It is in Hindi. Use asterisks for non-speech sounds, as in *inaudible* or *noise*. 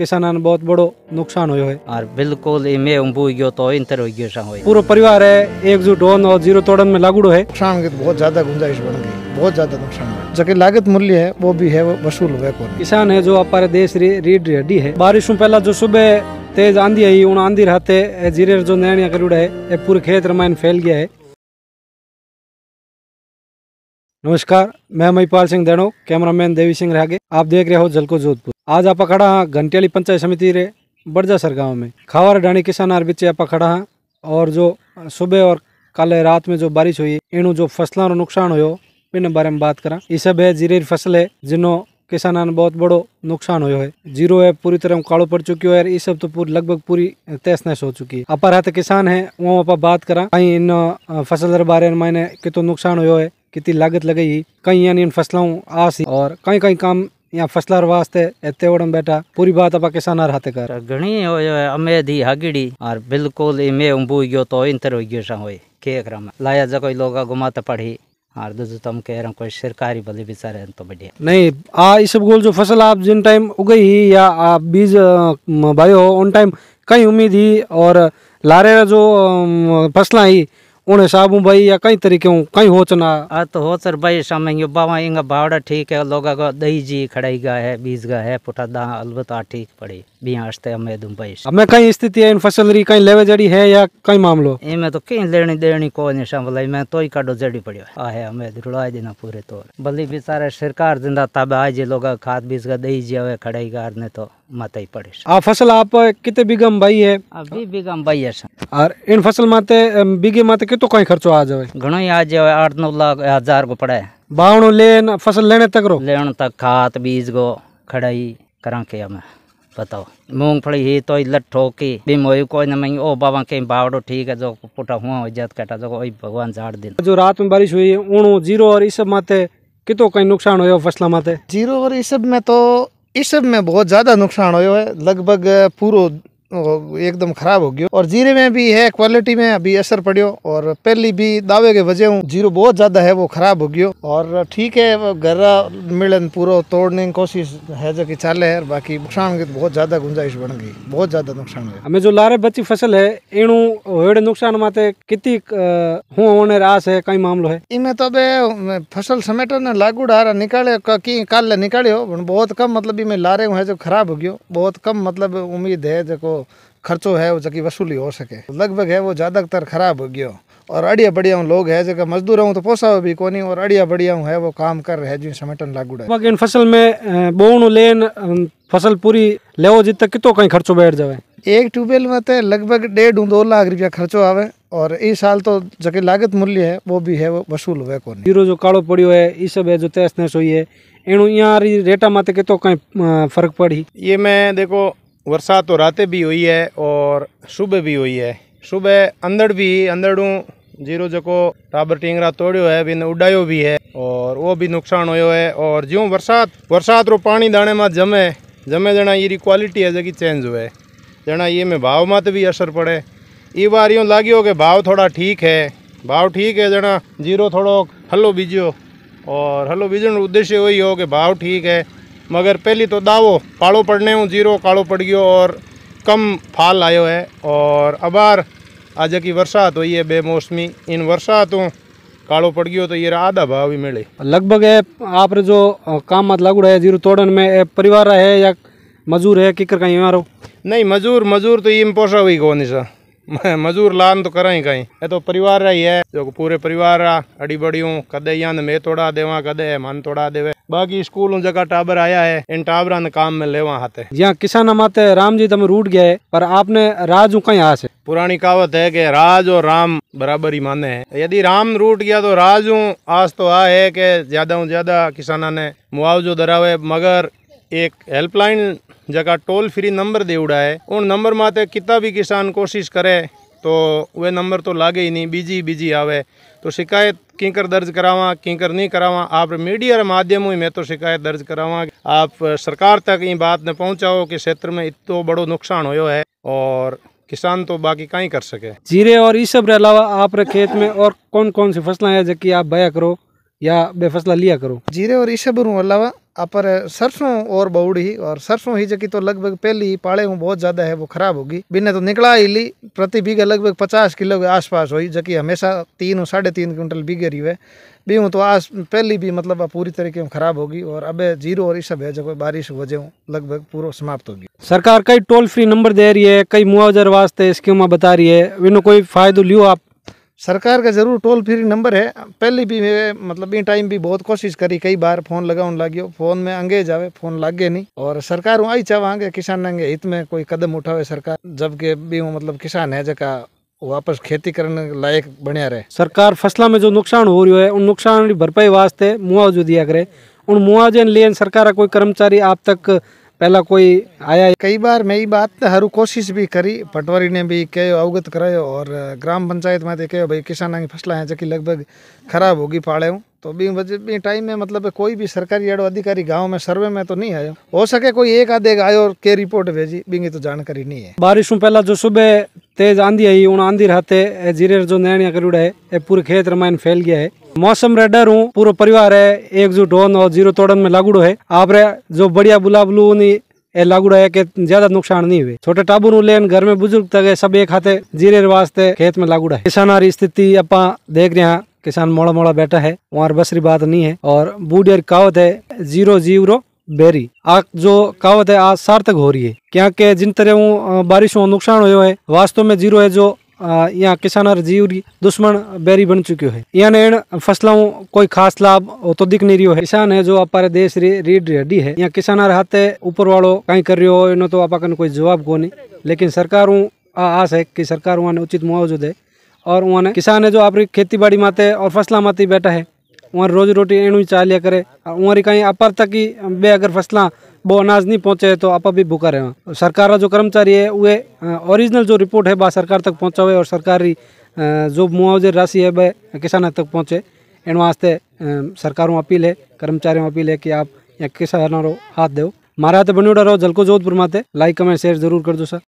કિસાનોને ने बहुत बड़ो नुकसान હે આર બિલકુલ મે ઉંભુ ગયો તો ઇંતર હોઈ ગયો સા હોય પૂરો પરિવાર હે जीरो तोड़न में लागू है नुकसान की तो बहुत ज्यादा गुंजाइश बन गई बहुत ज्यादा नुकसान हुआ जो की लागत मूल्य है वो भी है वो वसूल हुए किसान है जो हमारे देश री रीढ़ हड्डी है बारिश में पहला जो सुबह तेज आंधी आई उन आंधी रहते जीरे जो नैनिया करूड़ा है ये पूरे खेत रामायण फैल गया है नमस्कार मैं महिपाल सिंह देणो कैमरामैन देवी सिंह रागे आप देख रहे हो जलको जोधपुर आज आप खड़ा हाँ घंटियाली पंचायत समिति रे बड़जासर सर गाँव में खावर डाणी किसान आर बिचे आप खड़ा हाँ और जो सुबह और काले रात में जो बारिश हुई इनू जो फसलों नुकसान हुए इन बारे में बात करा ये सब है जीरे फसल है जिनो किसान ने बहुत बड़ो नुकसान हुए है जीरो है पूरी तरह कालो पड़ चुकी है ये सब तो पूरी लगभग पूरी तहस नहस हो चुकी है अपर हाथ किसान है वो आप बात करा कहीं इन फसल बारे में मैंने कितो नुकसान हो है कितनी लागत लगेगी कहीं यानी इन फसलों आस और कई कई काम या फसलार वास्ते एते ओडम बेटा पूरी बात अपा किसान हाथे कर घणी अमे दी हागीड़ी और बिल्कुल ई इमे उंबू गयो तो इंतर हो गयो सा होए के करम लाया जको लोगा घुमाते पड़ी और दूसरे तुम कह रहे कोई सरकारी भले बिचारे तो बढ़िया नहीं आ इस गोल जो फसल आप जिन टाइम उगई या आप बीज भायो उन टाइम कई उम्मीद ही और लारे जो फसल आई उन्हें साबू भाई या कई तरीके हूँ कई हो चना आ तो हो सर भाई समय बाबा इंगा भावड़ा ठीक है लोग को दही जी खड़ाई गा है बीज गा है पुठा दा अलबत आ ठीक पड़ी बियास्ते हमें दुम भाई अब मैं कई स्थिति है इन फसल री कई लेवे जड़ी है या कई मामलो इमे तो कहीं लेनी देनी को नहीं संभलाई मैं तो ही काडो जड़ी पड़ियो आ है हमें रुड़ा देना पूरे तौर भली बेचारे सरकार जिंदा तब आज लोग खाद बीज का दही जी हुए खड़ाई गार ने तो माता ही पड़े आ फसल आप कितने बीघा में बाई है अभी बीघा में बाई है और इन फसल माते बीघे माते कितो कहीं खर्चो आ जाए घणो ही आ जाए आठ नौ लाख हजार को पड़े बावनो लेन फसल लेने तक रो लेने तक खाद बीज गो खड़ाई करा के हमें बताओ मूंगफली ही तो लट्ठो की बीम हो कोई ना मई ओ बाबा के बावड़ो ठीक है जो पुटा हुआ हो जात कटा जो ओई भगवान झाड़ दिन जो रात में बारिश हुई उणो जीरो और इस सब माते कितो कहीं नुकसान हो फसल माते जीरो और इस सब में तो इस सब में बहुत ज़्यादा नुकसान हो है लगभग पूरा एकदम ख़राब हो गयो और जीरे में भी है क्वालिटी में अभी असर पड़ो और पहली भी दावे के वजह हूँ जीरो बहुत ज़्यादा है वो ख़राब हो गयो और ठीक है घर मिलन पूरा तोड़ने की कोशिश है जो कि चाले है बाकी नुकसान की तो बहुत ज़्यादा गुंजाइश बन गई बहुत ज़्यादा नुकसान है हमें जो लारे बची फसल है एणु होड़े नुकसान माते कितनी होने रास है कई मामलो है इनमें तो अब फसल ने लागू डारा निकाले की काल निकाले हो बहुत कम मतलब इनमें लारे है जो खराब हो गयो बहुत कम मतलब उम्मीद है जो खर्चो है वो जकी वसूली हो सके लगभग है वो ज़्यादातर ख़राब हो गयो और अड़िया बढ़िया लोग है जगह मजदूर हूँ तो पोसा हो भी कोनी और अड़िया बढ़िया है वो काम कर रहे जो समेटन लागू है बाकी फसल में बोण लेन फसल पूरी ले जित तक कितो कहीं खर्चो बैठ जाए एक ट्यूबवेल में तो लगभग डेढ़ दो लाख रुपया खर्चो आवे और इस साल तो जके लागत मूल्य है वो भी है वो वसूल हुए कौन जीरो जो कालो पड़ियो है इस सब है जो तेस नेस हुई है एणु यहाँ रेटा माते कितो कहीं फर्क पड़ी ये मैं देखो वर्षा तो रात भी हुई है और सुबह भी हुई है सुबह अंदर भी अंदरू जीरो जको टाबर टिंगरा तोड़ियो है बिन उड़ायो भी है और वो भी नुकसान हो है और जो बरसात बरसात रो पानी दाने में जमे जमे जना ये क्वालिटी है जगह चेंज हुए जना ये में भाव में तो भी असर पड़े ये बार यूँ लागियो कि भाव थोड़ा ठीक है भाव ठीक है जना जीरो थोड़ो हलो बीजो और हलो बीजन उद्देश्य वही हो कि भाव ठीक है मगर पहली तो दावो पाड़ो पड़ने हूँ जीरो काड़ो पड़ गयो और कम फाल आयो है और अबार आज की वर्षा हुई है बेमौसमी इन तो काड़ो पड़ गयो तो ये आधा भाव ही मिले लगभग है आप जो काम मत लागू है जीरो तोड़न में परिवार है या मजूर है किकर कहीं मारो नहीं मजूर मजूर तो ये पोषा हुई कौन सा *laughs* मजूर लान तो करा ही कहीं ये तो परिवार ही है जो पूरे परिवार अड़ी अड़ी हूँ कदे यहाँ मैं तोड़ा देवा कदे मन तोड़ा देवे बाकी स्कूलों जगह टावर आया है इन टाबरा ने काम में लेवा हाथ है यहाँ किसान हमारे राम जी तम रूट गया है पर आपने राज कहीं है पुरानी कहावत है कि राज और राम बराबर ही माने हैं यदि राम रूट गया तो राजू आज तो आ है कि ज्यादा ज्यादा किसाना ने मुआवजो धरावे मगर एक हेल्पलाइन जगह टोल फ्री नंबर दे उड़ा है उन नंबर माते कितना भी किसान कोशिश करे वे नंबर तो लागे ही नहीं बीजी बीजी आवे तो शिकायत किंकर दर्ज करावा किंकर नहीं करावा आप मीडिया माध्यम ही मैं तो शिकायत दर्ज करावा आप सरकार तक ये बात न पहुंचाओ कि क्षेत्र में इतो बड़ो नुकसान हो है और किसान तो बाकी का ही कर सके जीरे और इस सब अलावा आप खेत में और कौन कौन सी फसलें हैं जबकि आप बया करो या बेफसला लिया करो जीरे और इस सब अलावा अपर सरसों और बहुड़ी और सरसों ही जकी तो लगभग पहली ही पाले हूँ बहुत ज्यादा है वो खराब होगी बिना तो निकला ही ली प्रति बीघे लगभग पचास किलो के आसपास हुई जबकि हमेशा तीन और साढ़े तीन क्विंटल बीघे रही है भी हूँ तो आज पहली भी मतलब पूरी तरीके में खराब होगी और अब जीरो और इस सब है जब बारिश हो जाऊँ लगभग पूरा समाप्त होगी सरकार कई टोल फ्री नंबर दे रही है कई मुआवजा वास्ते स्कीम बता रही है इन्हों कोई फायदो लियो आप सरकार का ज़रूर टोल फ्री नंबर है पहले भी मतलब इन टाइम भी बहुत कोशिश करी कई बार फ़ोन उन लागियो फ़ोन में अंगे जावे फ़ोन लागे नहीं और सरकार आई चाहवांगे किसान अंगे हित में कोई कदम उठावे सरकार जबकि भी मतलब किसान है जका वापस खेती करने लायक बनिया रहे सरकार फसलों में जो नुकसान हो रही है उन नुकसान की भरपाई वास्ते मुआवजो दिया करे उन मुआवजे लिए सरकार कोई कर्मचारी आप तक पहला कोई आया कई बार मैं ये बात हर कोशिश भी करी पटवारी ने भी कहो अवगत करायो और ग्राम पंचायत में कहो भाई किसान की फसल है जबकि लगभग खराब होगी पाड़े हूँ तो भी बजे भी टाइम में मतलब कोई भी सरकारी अड़ो अधिकारी गांव में सर्वे में तो नहीं आयो हो सके कोई एक आधे आयो और के रिपोर्ट भेजी बिंगी तो जानकारी नहीं है बारिशों पहला जो सुबह तेज आंधी आई उन आंधी रहते जीरे जो नैणिया करूड़ा है पूरे खेत रामायण फैल गया है मौसम रेडर डर हूँ पूरा परिवार है एकजुट होन और जीरो तोड़न में लागू है आप रे जो बढ़िया बुलाबलू नहीं लागू है कि ज्यादा नुकसान नहीं हुए छोटे टाबू लेन घर में बुजुर्ग तक सब एक हाथे जीरे वास्ते खेत में लागू है किसान स्थिति अपा देख रहे हैं किसान मोड़ा मोड़ा बैठा है वहाँ बसरी बात नहीं है और बूढ़ी कावत है जीरो जीरो बेरी आ जो कावत है आज सार्थक हो रही है क्या के जिन तरह बारिश नुकसान हुए है वास्तव में जीरो है जो यहाँ किसान जीव दुश्मन बैरी बन चुके है यहाँ फसलों कोई खास लाभ तो दिख नहीं रही है किसान है जो अपारे देश रे रीढ़ हड्डी है यहाँ किसान हाथ ऊपर वालों कहीं कर रहे हो तो आप कोई जवाब को नहीं लेकिन सरकार आस है कि सरकार वहाँ उचित मुआवजो दे और वहाँ किसान है जो आप खेती बाड़ी माते और फसला माते बैठा है वहाँ रोजी रोटी एणु ही लिया करे वहाँ कहीं अपर तक ही बे अगर फसला वो अनाज नहीं पहुँचे तो आप अभी भूखा रहे सरकार जो कर्मचारी है वे ओरिजिनल जो रिपोर्ट है वह सरकार तक पहुँचा और सरकारी जो मुआवजे राशि है वह किसान तक पहुँचे इन वास्ते सरकारों अपील है कर्मचारियों अपील है कि आप यहाँ किसानों हाथ दो मारा हाथ तो बनोड़ा रहो जल को जोधपुर माते लाइक कमेंट शेयर जरूर कर दो सर